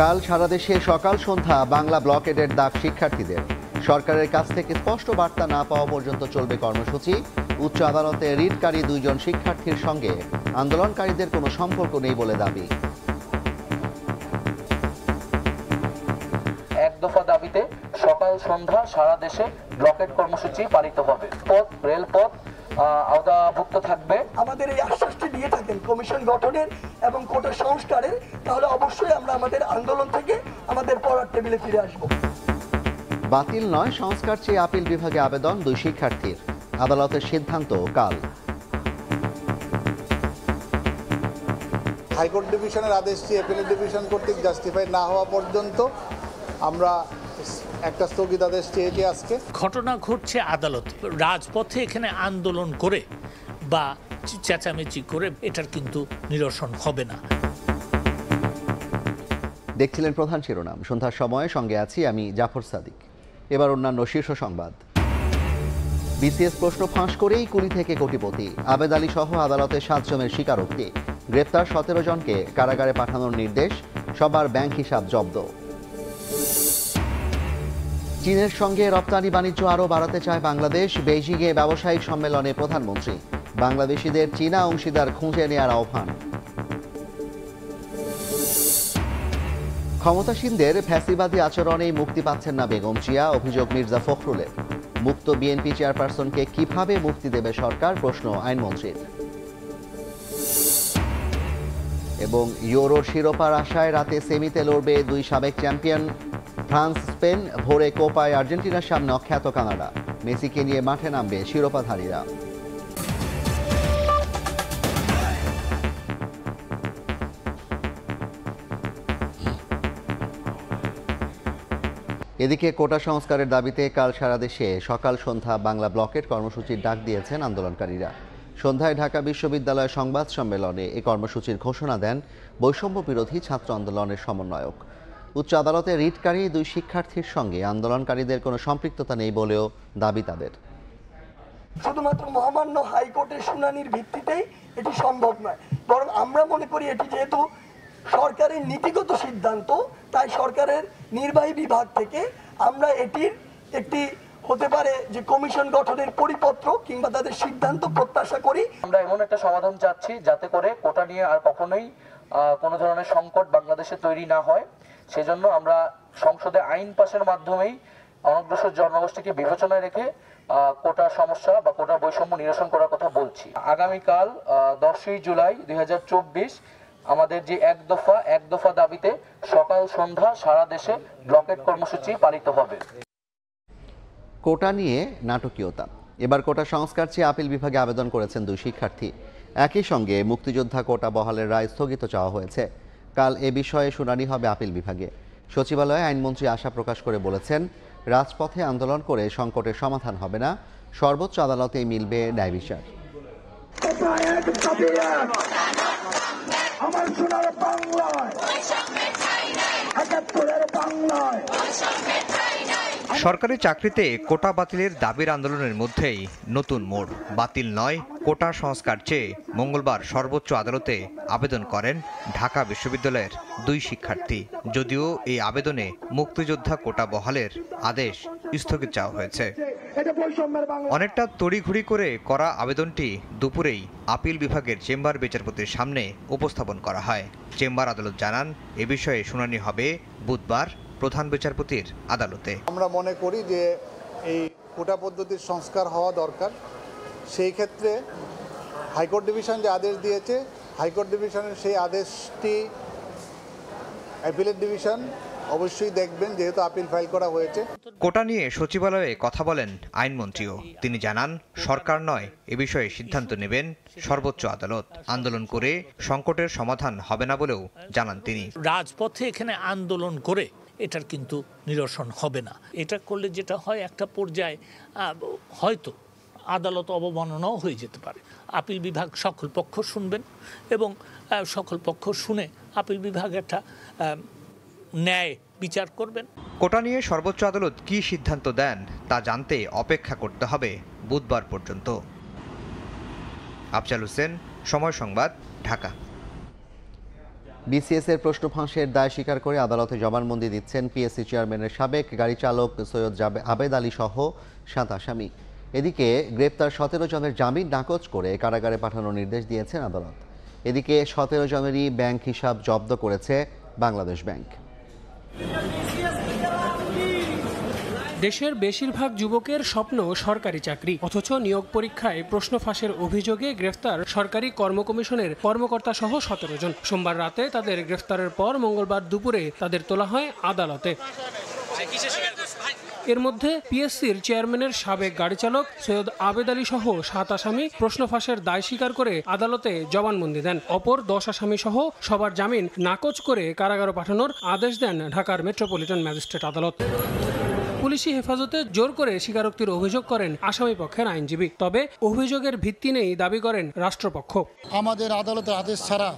কাল সারা দেশে সকাল সন্ধ্যা বাংলা ব্লকেডের ডাক শিক্ষার্থীদের সরকারের কাছ থেকে স্পষ্ট বার্তা না পাওয়া পর্যন্ত চলবে কর্মসূচি উচ্চ আদালতে রিটকারী দুইজন শিক্ষার্থীর সঙ্গে আন্দোলনকারীদের কোনো সম্পর্ক নেই বলে দাবি সকাল সন্ধ্যা সারা দেশে ব্লকেট কর্মসূচি পালিত হবে পথ রেলপথ আওতাভুক্ত থাকবে আমাদের এই আশ্বাসটি দিয়ে থাকেন কমিশন গঠনের এবং কোটা সংস্কারের তাহলে অবশ্যই আমরা আমাদের আন্দোলন থেকে আমাদের পড়ার টেবিলে ফিরে আসব বাতিল নয় সংস্কার চেয়ে আপিল বিভাগে আবেদন দুই শিক্ষার্থীর আদালতের সিদ্ধান্ত কাল হাইকোর্ট ডিভিশনের আদেশটি অ্যাপিলেট ডিভিশন কর্তৃক জাস্টিফাই না হওয়া পর্যন্ত আমরা একটা স্থগিতাদেশ চেয়েছে আজকে ঘটনা ঘটছে আদালতে রাজপথে এখানে আন্দোলন করে বা চেঁচামেচি করে এটার কিন্তু নিরসন হবে না দেখছিলেন প্রধান শিরোনাম সন্ধ্যার সময় সঙ্গে আছি আমি জাফর সাদিক এবার অন্যান্য শীর্ষ সংবাদ বিসিএস প্রশ্ন ফাঁস করেই কুড়ি থেকে কোটিপতি আবেদ আলী সহ আদালতে সাতজনের স্বীকারোক্তি গ্রেপ্তার সতেরো জনকে কারাগারে পাঠানোর নির্দেশ সবার ব্যাংক হিসাব জব্দ চীনের সঙ্গে রপ্তানি বাণিজ্য আরও বাড়াতে চায় বাংলাদেশ বেইজিংয়ে ব্যবসায়িক সম্মেলনে প্রধানমন্ত্রী বাংলাদেশিদের চীনা অংশীদার খুঁজে নেওয়ার আহ্বান ক্ষমতাসীনদের ফ্যাসিবাদী আচরণেই মুক্তি পাচ্ছেন না বেগম জিয়া অভিযোগ মির্জা ফখরুলের মুক্ত বিএনপি চেয়ারপারসনকে কিভাবে মুক্তি দেবে সরকার প্রশ্ন আইনমন্ত্রীর এবং ইউরোর শিরোপার আশায় রাতে সেমিতে লড়বে দুই সাবেক চ্যাম্পিয়ন ফ্রান্স স্পেন ভোরে কোপায় আর্জেন্টিনার সামনে অখ্যাত কানাডা মেসিকে নিয়ে মাঠে নামবে শিরোপাধারীরা এদিকে কোটা সংস্কারের দাবিতে কাল সারা দেশে সকাল সন্ধ্যা বাংলা ব্লকের কর্মসূচির ডাক দিয়েছেন আন্দোলনকারীরা সন্ধ্যায় ঢাকা বিশ্ববিদ্যালয় সংবাদ সম্মেলনে এ কর্মসূচির ঘোষণা দেন বৈষম্য বিরোধী ছাত্র আন্দোলনের সমন্বয়ক উচ্চ আদালতে রিটকারী দুই শিক্ষার্থীর সঙ্গে আন্দোলনকারীদের কোনো সম্পৃক্ততা নেই বলেও দাবি তাদের শুধুমাত্র মহামান্য হাইকোর্টের শুনানির ভিত্তিতেই এটি সম্ভব নয় বরং আমরা মনে করি এটি যেহেতু সরকারের নীতিগত সিদ্ধান্ত তাই সরকারের নির্বাহী বিভাগ থেকে আমরা এটির একটি হতে পারে যে কমিশন গঠনের পরিপত্র কিংবা তাদের সিদ্ধান্ত প্রত্যাশা করি আমরা এমন একটা সমাধান চাচ্ছি যাতে করে কোটা নিয়ে আর কখনোই কোনো ধরনের সংকট বাংলাদেশে তৈরি না হয় সেজন্য আমরা সংসদে আইন পাশের মাধ্যমেই অনগ্রসর জনগোষ্ঠীকে বিবেচনায় রেখে কোটা সমস্যা বা কোটা বৈষম্য নিরসন করার কথা বলছি আগামীকাল দশই জুলাই দুই আমাদের যে এক দফা এক দফা দাবিতে সকাল সন্ধ্যা সারা দেশে ব্লকেট কর্মসূচি পালিত হবে কোটা নিয়ে নাটকীয়তা এবার কোটা সংস্কার চেয়ে আপিল বিভাগে আবেদন করেছেন দুই শিক্ষার্থী একই সঙ্গে মুক্তিযোদ্ধা কোটা বহালের রায় স্থগিত চাওয়া হয়েছে কাল এ বিষয়ে শুনানি হবে আপিল বিভাগে সচিবালয়ে আইনমন্ত্রী আশা প্রকাশ করে বলেছেন রাজপথে আন্দোলন করে সংকটের সমাধান হবে না সর্বোচ্চ আদালতে মিলবে ন্যায় বিচার আমার সোনার বাংলায় একাত্তরের বাংলায় সরকারি চাকরিতে কোটা বাতিলের দাবির আন্দোলনের মধ্যেই নতুন মোড় বাতিল নয় কোটা সংস্কার চেয়ে মঙ্গলবার সর্বোচ্চ আদালতে আবেদন করেন ঢাকা বিশ্ববিদ্যালয়ের দুই শিক্ষার্থী যদিও এই আবেদনে মুক্তিযোদ্ধা কোটা বহালের আদেশ স্থগিত চাওয়া হয়েছে অনেকটা তড়িঘড়ি করে করা আবেদনটি দুপুরেই আপিল বিভাগের চেম্বার বিচারপতির সামনে উপস্থাপন করা হয় চেম্বার আদালত জানান এ বিষয়ে শুনানি হবে বুধবার প্রধান বিচারপতির আদালতে আমরা মনে করি যে এই কোটা পদ্ধতির সংস্কার হওয়া দরকার সেই ক্ষেত্রে হাইকোর্ট ডিভিশন যে আদেশ দিয়েছে হাইকোর্ট ডিভিশনের সেই আদেশটি অ্যাপিলেট ডিভিশন অবশ্যই দেখবেন যেহেতু আপিল ফাইল করা হয়েছে কোটা নিয়ে সচিবালয়ে কথা বলেন আইনমন্ত্রীও তিনি জানান সরকার নয় এ বিষয়ে সিদ্ধান্ত নেবেন সর্বোচ্চ আদালত আন্দোলন করে সংকটের সমাধান হবে না বলেও জানান তিনি রাজপথে এখানে আন্দোলন করে এটার কিন্তু নিরসন হবে না এটা করলে যেটা হয় একটা পর্যায়ে হয়তো আদালত অবমাননাও হয়ে যেতে পারে আপিল বিভাগ সকল পক্ষ শুনবেন এবং সকল পক্ষ শুনে আপিল বিভাগ একটা ন্যায় বিচার করবেন কোটা নিয়ে সর্বোচ্চ আদালত কি সিদ্ধান্ত দেন তা জানতে অপেক্ষা করতে হবে বুধবার পর্যন্ত আফজাল হোসেন সময় সংবাদ ঢাকা বিসিএস এর প্রশ্ন ফাঁসের দায় স্বীকার করে আদালতে জবানবন্দি দিচ্ছেন পিএসসি চেয়ারম্যানের সাবেক গাড়ি চালক সৈয়দ আবেদ আলী সহ সাত আসামি এদিকে গ্রেপ্তার সতেরো জনের জামিন নাকচ করে কারাগারে পাঠানোর নির্দেশ দিয়েছেন আদালত এদিকে সতেরো জনেরই ব্যাংক হিসাব জব্দ করেছে বাংলাদেশ ব্যাংক দেশের বেশিরভাগ যুবকের স্বপ্ন সরকারি চাকরি অথচ নিয়োগ পরীক্ষায় প্রশ্ন ফাঁসের অভিযোগে গ্রেফতার সরকারি কর্মকমিশনের কর্মকর্তা সহ সতেরো জন সোমবার রাতে তাদের গ্রেফতারের পর মঙ্গলবার দুপুরে তাদের তোলা হয় আদালতে এর মধ্যে পিএসসির চেয়ারম্যানের সাবেক গাড়ি চালক সৈয়দ আবেদ আলী সহ সাত আসামি প্রশ্ন ফাঁসের দায় স্বীকার করে আদালতে জবানবন্দি দেন অপর দশ আসামি সহ সবার জামিন নাকচ করে কারাগারে পাঠানোর আদেশ দেন ঢাকার মেট্রোপলিটন ম্যাজিস্ট্রেট আদালত পুলিশি হেফাজতে জোর করে স্বীকারোক্তির অভিযোগ করেন আসামি পক্ষের আইনজীবী তবে অভিযোগের ভিত্তি নেই দাবি করেন রাষ্ট্রপক্ষ আমাদের আদালতের আদেশ ছাড়া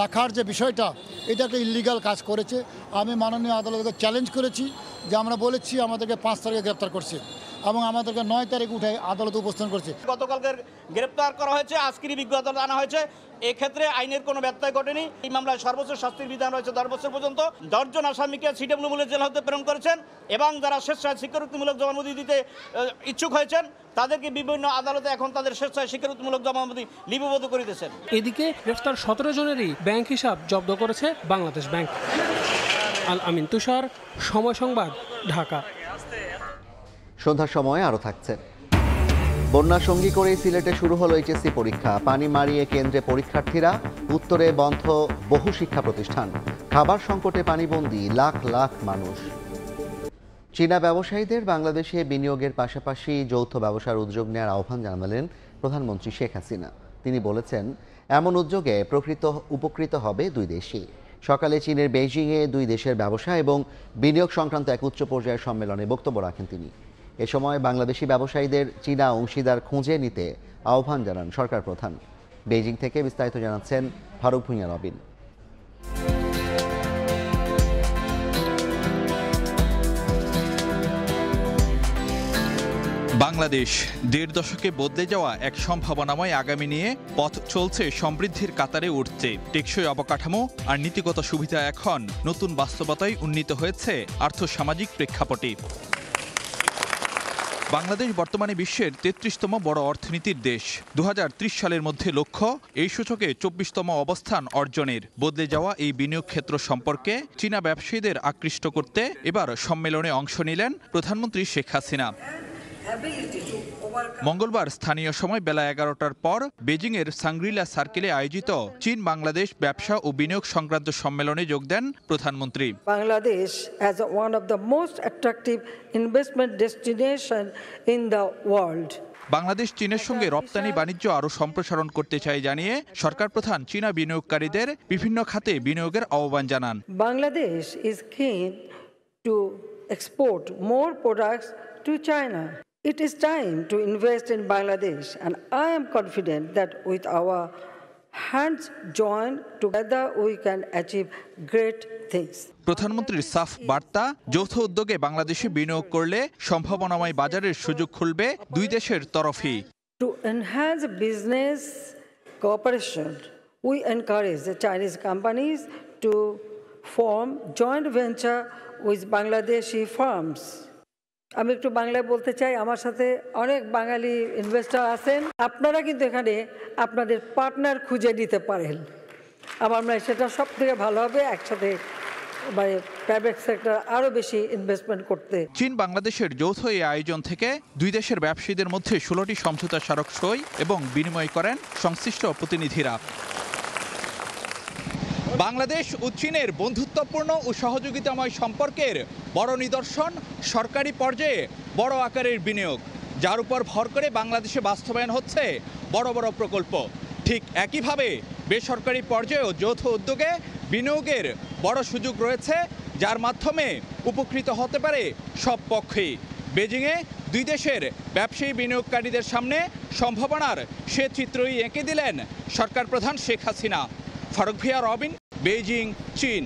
রাখার যে বিষয়টা এটা একটা ইলিগাল কাজ করেছে আমি মাননীয় আদালতকে চ্যালেঞ্জ করেছি যে আমরা বলেছি আমাদেরকে পাঁচ তারিখে গ্রেপ্তার করছি এবং আমাদেরকে নয় তারিখ উঠে আদালতে উপস্থান করছে গতকালকে গ্রেপ্তার করা হয়েছে আজকেরই বিজ্ঞতা আনা হয়েছে এক্ষেত্রে আইনের কোনো ব্যত্যয় ঘটেনি এই মামলায় সর্বোচ্চ শাস্তির বিধান রয়েছে দশ বছর পর্যন্ত দশজন আসামিকে সিডব্লিউমূলের জেল হতে প্রেরণ করেছেন এবং যারা স্বেচ্ছায় স্বীকারোক্তিমূলক জবানবন্দি দিতে ইচ্ছুক হয়েছেন তাদেরকে বিভিন্ন আদালতে এখন তাদের স্বেচ্ছায় স্বীকারোক্তিমূলক জবানবন্দি লিপিবদ্ধ করিতেছেন এদিকে গ্রেফতার সতেরো জনেরই ব্যাংক হিসাব জব্দ করেছে বাংলাদেশ ব্যাংক আল আমিন তুষার সময় সংবাদ ঢাকা সন্ধ্যার সময় আরও থাকছে বন্যা সঙ্গী করে সিলেটে শুরু হল এইচএসসি পরীক্ষা পানি মারিয়ে কেন্দ্রে পরীক্ষার্থীরা উত্তরে বন্ধ বহু শিক্ষা প্রতিষ্ঠান খাবার সংকটে পানিবন্দী লাখ লাখ মানুষ চীনা ব্যবসায়ীদের বাংলাদেশে বিনিয়োগের পাশাপাশি যৌথ ব্যবসার উদ্যোগ নেওয়ার আহ্বান জানালেন প্রধানমন্ত্রী শেখ হাসিনা তিনি বলেছেন এমন উদ্যোগে প্রকৃত উপকৃত হবে দুই দেশই সকালে চীনের বেইজিংয়ে দুই দেশের ব্যবসা এবং বিনিয়োগ সংক্রান্ত এক উচ্চ পর্যায়ের সম্মেলনে বক্তব্য রাখেন তিনি এ সময় বাংলাদেশি ব্যবসায়ীদের চীনা অংশীদার খুঁজে নিতে আহ্বান জানান সরকার প্রধান বেজিং থেকে বিস্তারিত জানাচ্ছেন ফারুক ভুঁইয়া রবিন বাংলাদেশ দেড় দশকে বদলে যাওয়া এক সম্ভাবনাময় আগামী নিয়ে পথ চলছে সমৃদ্ধির কাতারে উঠতে টেকসই অবকাঠামো আর নীতিগত সুবিধা এখন নতুন বাস্তবতায় উন্নীত হয়েছে আর্থসামাজিক প্রেক্ষাপটে বাংলাদেশ বর্তমানে বিশ্বের তেত্রিশতম বড় অর্থনীতির দেশ দু সালের মধ্যে লক্ষ্য এই সূচকে চব্বিশতম অবস্থান অর্জনের বদলে যাওয়া এই বিনিয়োগ ক্ষেত্র সম্পর্কে চীনা ব্যবসায়ীদের আকৃষ্ট করতে এবার সম্মেলনে অংশ নিলেন প্রধানমন্ত্রী শেখ হাসিনা মঙ্গলবার স্থানীয় সময় বেলা এগারোটার পর বেজিংয়ের সাংগ্রিলা সার্কেলে আয়োজিত চীন বাংলাদেশ ব্যবসা ও বিনিয়োগ সংক্রান্ত সম্মেলনে যোগ দেন প্রধানমন্ত্রী Bangladesh as one of the most attractive investment destination in the world Bangladesh চীনের সঙ্গে রপ্তানি বাণিজ্য আরও সম্প্রসারণ করতে চাই জানিয়ে সরকার প্রধান চীনা বিনিয়োগকারীদের বিভিন্ন খাতে বিনিয়োগের আহ্বান জানান Bangladesh is keen to export more products to China It is time to invest in Bangladesh, and I am confident that with our hands joined together we can achieve great things প্রধানমন্ত্রীর সাফ বার্তা যৌথ উদ্যোগে বাংলাদেশে বিনিয়োগ করলে সম্ভাবনাময় বাজারের সুযোগ খুলবে দুই দেশের তরফই to enhance business cooperation we encourage the Chinese companies to form joint venture with Bangladeshi firms আমি একটু বাংলায় বলতে চাই আমার সাথে অনেক বাঙালি ইনভেস্টার আছেন আপনারা কিন্তু এখানে আপনাদের পার্টনার খুঁজে নিতে পারেন আমার মনে হয় সেটা সব থেকে ভালো হবে একসাথে মানে প্রাইভেট সেক্টর আরও বেশি ইনভেস্টমেন্ট করতে চীন বাংলাদেশের যৌথ এই আয়োজন থেকে দুই দেশের ব্যবসায়ীদের মধ্যে ষোলোটি সমঝোতা স্মারক সই এবং বিনিময় করেন সংশ্লিষ্ট প্রতিনিধিরা বাংলাদেশ ও চীনের বন্ধুত্বপূর্ণ ও সহযোগিতাময় সম্পর্কের বড় নিদর্শন সরকারি পর্যায়ে বড় আকারের বিনিয়োগ যার উপর ভর করে বাংলাদেশে বাস্তবায়ন হচ্ছে বড় বড় প্রকল্প ঠিক একইভাবে বেসরকারি পর্যায়েও যৌথ উদ্যোগে বিনিয়োগের বড় সুযোগ রয়েছে যার মাধ্যমে উপকৃত হতে পারে সব পক্ষেই বেজিংয়ে দুই দেশের ব্যবসায়ী বিনিয়োগকারীদের সামনে সম্ভাবনার সে চিত্রই এঁকে দিলেন সরকার প্রধান শেখ হাসিনা ফারুক ভিয়া রবিন বেজিং চীন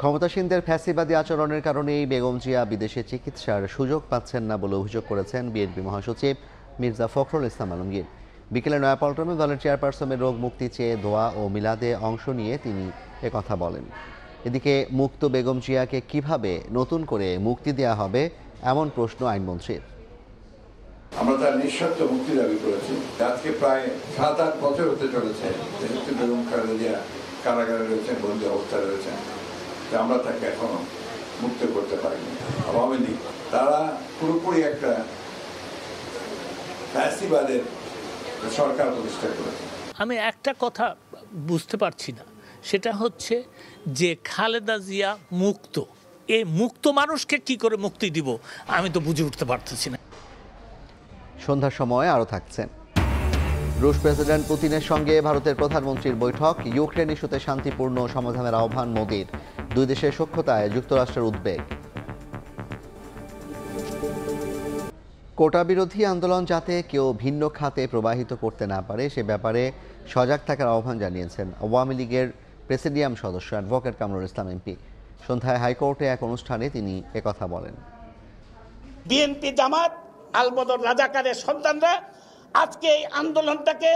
ক্ষমতাসীনদের ফ্যাসিবাদী আচরণের কারণেই বেগম জিয়া বিদেশে চিকিৎসার সুযোগ পাচ্ছেন না বলে অভিযোগ করেছেন বিএনপি মহাসচিব মির্জা ফখরুল ইসলাম আলমগীর বিকেলে নয়াপল্টনে দলের চেয়ারপারসনের রোগ মুক্তি চেয়ে দোয়া ও মিলাদে অংশ নিয়ে তিনি কথা বলেন এদিকে মুক্ত বেগম জিয়াকে কিভাবে নতুন করে মুক্তি দেয়া হবে এমন প্রশ্ন আইনমন্ত্রীর আমরা তার নিঃশর্ত মুক্তি দাবি করেছি আজকে প্রায় সাত আট বছর হতে চলেছে বেগম কারাগারে রয়েছেন বন্দী অবস্থায় রয়েছেন যে আমরা তাকে এখনও মুক্ত করতে পারিনি আওয়ামী লীগ তারা পুরোপুরি একটা ফ্যাসিবাদের সরকার প্রতিষ্ঠা করেছে আমি একটা কথা বুঝতে পারছি না সেটা হচ্ছে যে খালেদা জিয়া মুক্ত এই মুক্ত মানুষকে কি করে মুক্তি দিব আমি তো বুঝে উঠতে পারতেছি না সন্ধ্যার সময় আরও থাকছেন রুশ প্রেসিডেন্ট পুতিনের সঙ্গে ভারতের প্রধানমন্ত্রীর বৈঠক ইউক্রেন ইস্যুতে শান্তিপূর্ণ সমাধানের আহ্বান মোদীর দুই দেশের সক্ষতায় যুক্তরাষ্ট্রের উদ্বেগ কোটা বিরোধী আন্দোলন যাতে কেউ ভিন্ন খাতে প্রবাহিত করতে না পারে সে ব্যাপারে সজাগ থাকার আহ্বান জানিয়েছেন আওয়ামী লীগের প্রেসিডিয়াম সদস্য অ্যাডভোকেট কামরুল ইসলাম এমপি সন্ধ্যায় হাইকোর্টে এক অনুষ্ঠানে তিনি একথা বলেন বিএনপি জামাত আলবদর রাজাকারের সন্তানরা আজকে এই আন্দোলনটাকে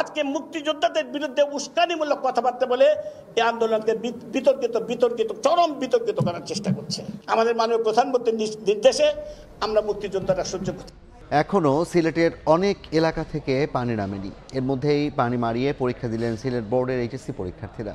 আজকে মুক্তিযোদ্ধাদের বিরুদ্ধে উস্কানিমূলক কথাবার্তা বলে এই আন্দোলনকে বিতর্কিত বিতর্কিত চরম বিতর্কিত করার চেষ্টা করছে আমাদের মাননীয় প্রধানমন্ত্রীর নির্দেশে আমরা মুক্তিযোদ্ধারা সহ্য করছি এখনও সিলেটের অনেক এলাকা থেকে পানি নামেনি এর মধ্যেই পানি মারিয়ে পরীক্ষা দিলেন সিলেট বোর্ডের এইচএসসি পরীক্ষার্থীরা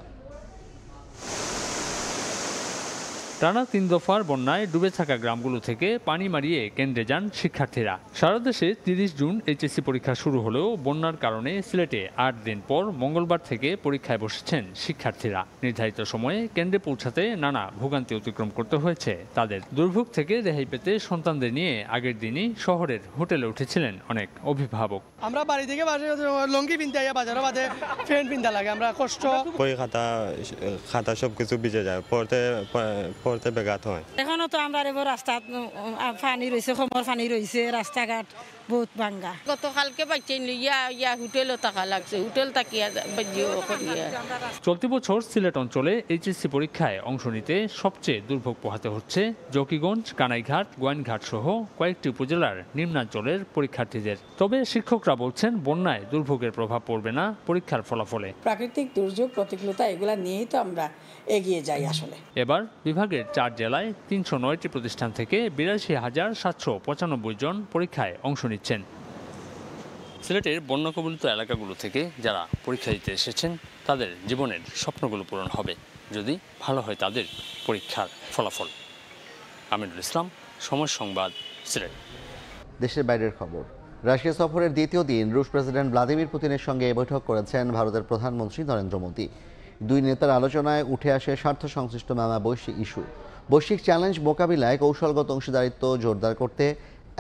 টানা তিন দফার বন্যায় ডুবে থাকা গ্রামগুলো থেকে পানি মারিয়ে কেন্দ্রে যান শিক্ষার্থীরা সারা দেশে তিরিশ জুন এইচএসসি পরীক্ষা শুরু হলেও বন্যার কারণে সিলেটে আট দিন পর মঙ্গলবার থেকে পরীক্ষায় বসেছেন শিক্ষার্থীরা নির্ধারিত সময়ে কেন্দ্রে পৌঁছাতে নানা ভোগান্তি অতিক্রম করতে হয়েছে তাদের দুর্ভোগ থেকে রেহাই পেতে সন্তানদের নিয়ে আগের দিনই শহরের হোটেলে উঠেছিলেন অনেক অভিভাবক আমরা বাড়ি থেকে লঙ্গি পিনতে বাজারে বাজে ফ্যান পিনতে লাগে আমরা কষ্ট বই খাতা খাতা সব কিছু ভিজে যায় পড়তে করতে ব্যাঘাত হয় এখনও তো আমরা এবার রাস্তা পানি রয়েছে কোমর পানি রয়েছে রাস্তাঘাট বহুত বাঙ্গা গতকালকে বাচ্চাই ইয়া ইয়া হোটেল থাকা লাগছে হোটেল থাকিয়া চলতি বছর সিলেট অঞ্চলে এইচএসসি পরীক্ষায় অংশ নিতে সবচেয়ে দুর্ভোগ পোহাতে হচ্ছে জকিগঞ্জ কানাইঘাট গোয়াইনঘাট সহ কয়েকটি উপজেলার নিম্নাঞ্চলের পরীক্ষার্থীদের তবে শিক্ষকরা বলছেন বন্যায় দুর্ভোগের প্রভাব পড়বে না পরীক্ষার ফলাফলে প্রাকৃতিক দুর্যোগ প্রতিকূলতা এগুলো নিয়েই তো আমরা এগিয়ে যাই আসলে এবার বিভাগের চার জেলায় তিনশো নয়টি প্রতিষ্ঠান থেকে বিরাশি হাজার সাতশো পঁচানব্বই জন পরীক্ষায় অংশ নিচ্ছে নিচ্ছেন সিলেটের কবলিত এলাকাগুলো থেকে যারা পরীক্ষা দিতে এসেছেন তাদের জীবনের স্বপ্নগুলো পূরণ হবে যদি ভালো হয় তাদের পরীক্ষার ফলাফল আমিনুল ইসলাম সময় সংবাদ সিলেট দেশের বাইরের খবর রাশিয়া সফরের দ্বিতীয় দিন রুশ প্রেসিডেন্ট ভ্লাদিমির পুতিনের সঙ্গে বৈঠক করেছেন ভারতের প্রধানমন্ত্রী নরেন্দ্র মোদী দুই নেতার আলোচনায় উঠে আসে স্বার্থ সংশ্লিষ্ট নানা বৈশ্বিক ইস্যু বৈশ্বিক চ্যালেঞ্জ মোকাবিলায় কৌশলগত অংশীদারিত্ব জোরদার করতে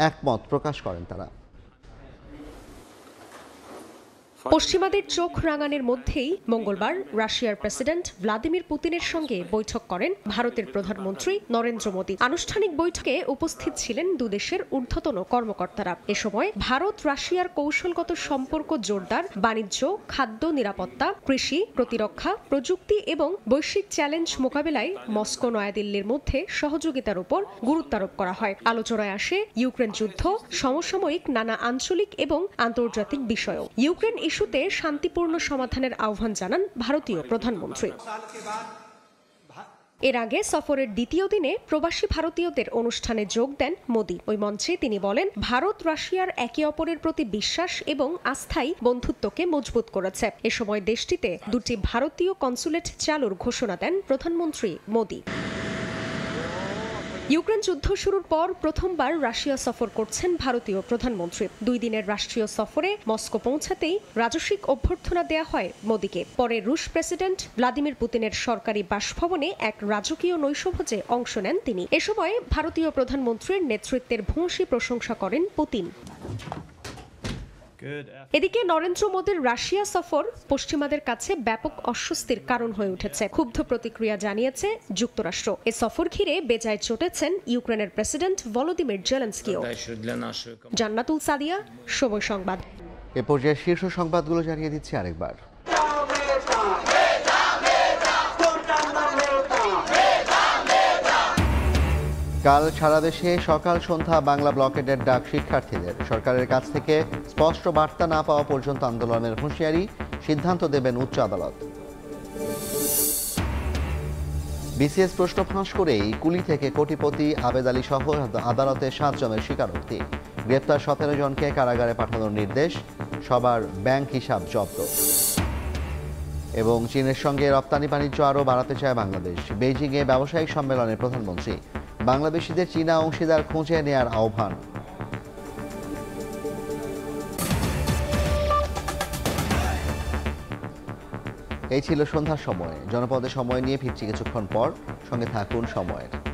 একমত প্রকাশ করেন তারা পশ্চিমাদের চোখ রাঙানের মধ্যেই মঙ্গলবার রাশিয়ার প্রেসিডেন্ট ভ্লাদিমির পুতিনের সঙ্গে বৈঠক করেন ভারতের প্রধানমন্ত্রী নরেন্দ্র মোদী আনুষ্ঠানিক বৈঠকে উপস্থিত ছিলেন দুদেশের ঊর্ধ্বতন কর্মকর্তারা এ সময় ভারত রাশিয়ার কৌশলগত সম্পর্ক জোরদার বাণিজ্য খাদ্য নিরাপত্তা কৃষি প্রতিরক্ষা প্রযুক্তি এবং বৈশ্বিক চ্যালেঞ্জ মোকাবেলায় মস্কো নয়াদিল্লির মধ্যে সহযোগিতার উপর গুরুত্বারোপ করা হয় আলোচনায় আসে ইউক্রেন যুদ্ধ সমসাময়িক নানা আঞ্চলিক এবং আন্তর্জাতিক বিষয় ইউক্রেন ইস্যুতে শান্তিপূর্ণ সমাধানের আহ্বান জানান ভারতীয় প্রধানমন্ত্রী এর আগে সফরের দ্বিতীয় দিনে প্রবাসী ভারতীয়দের অনুষ্ঠানে যোগ দেন মোদি ওই মঞ্চে তিনি বলেন ভারত রাশিয়ার একে অপরের প্রতি বিশ্বাস এবং আস্থায় বন্ধুত্বকে মজবুত করেছে এ সময় দেশটিতে দুটি ভারতীয় কনসুলেট চালুর ঘোষণা দেন প্রধানমন্ত্রী মোদী ইউক্রেন যুদ্ধ শুরুর পর প্রথমবার রাশিয়া সফর করছেন ভারতীয় প্রধানমন্ত্রী দুই দিনের রাষ্ট্রীয় সফরে মস্কো পৌঁছাতেই রাজস্বিক অভ্যর্থনা দেয়া হয় মোদীকে পরে রুশ প্রেসিডেন্ট ভ্লাদিমির পুতিনের সরকারি বাসভবনে এক রাজকীয় নৈশভোজে অংশ নেন তিনি এ সময় ভারতীয় প্রধানমন্ত্রীর নেতৃত্বের ভূয়সী প্রশংসা করেন পুতিন এদিকে নরেন্দ্র মোদীর রাশিয়া সফর পশ্চিমাদের কাছে ব্যাপক অস্বস্তির কারণ হয়ে উঠেছে ক্ষুব্ধ প্রতিক্রিয়া জানিয়েছে যুক্তরাষ্ট্র এ সফর ঘিরে বেজায় চটেছেন ইউক্রেনের প্রেসিডেন্ট ভলোদিমির জেলেন্সকিও জান্নাতুল সাদিয়া সময় সংবাদ এ পর্যায়ে শীর্ষ সংবাদগুলো জানিয়ে দিচ্ছি আরেকবার কাল সারা দেশে সকাল সন্ধ্যা বাংলা ব্লকেডের ডাক শিক্ষার্থীদের সরকারের কাছ থেকে স্পষ্ট বার্তা না পাওয়া পর্যন্ত আন্দোলনের হুঁশিয়ারি সিদ্ধান্ত দেবেন উচ্চ আদালত বিসিএস প্রশ্ন ফাঁস করেই কুলি থেকে কোটিপতি আবেদ আলী সহ আদালতে সাতজনের স্বীকারোক্তি গ্রেপ্তার সতেরো জনকে কারাগারে পাঠানোর নির্দেশ সবার ব্যাংক হিসাব জব্দ এবং চীনের সঙ্গে রপ্তানি বাণিজ্য আরও বাড়াতে চায় বাংলাদেশ বেইজিংয়ে ব্যবসায়িক সম্মেলনে প্রধানমন্ত্রী বাংলাদেশিদের চীনা অংশীদার খুঁজে নেয়ার আহ্বান এই ছিল সন্ধ্যার সময় জনপদে সময় নিয়ে ফিরছি কিছুক্ষণ পর সঙ্গে থাকুন সময়ের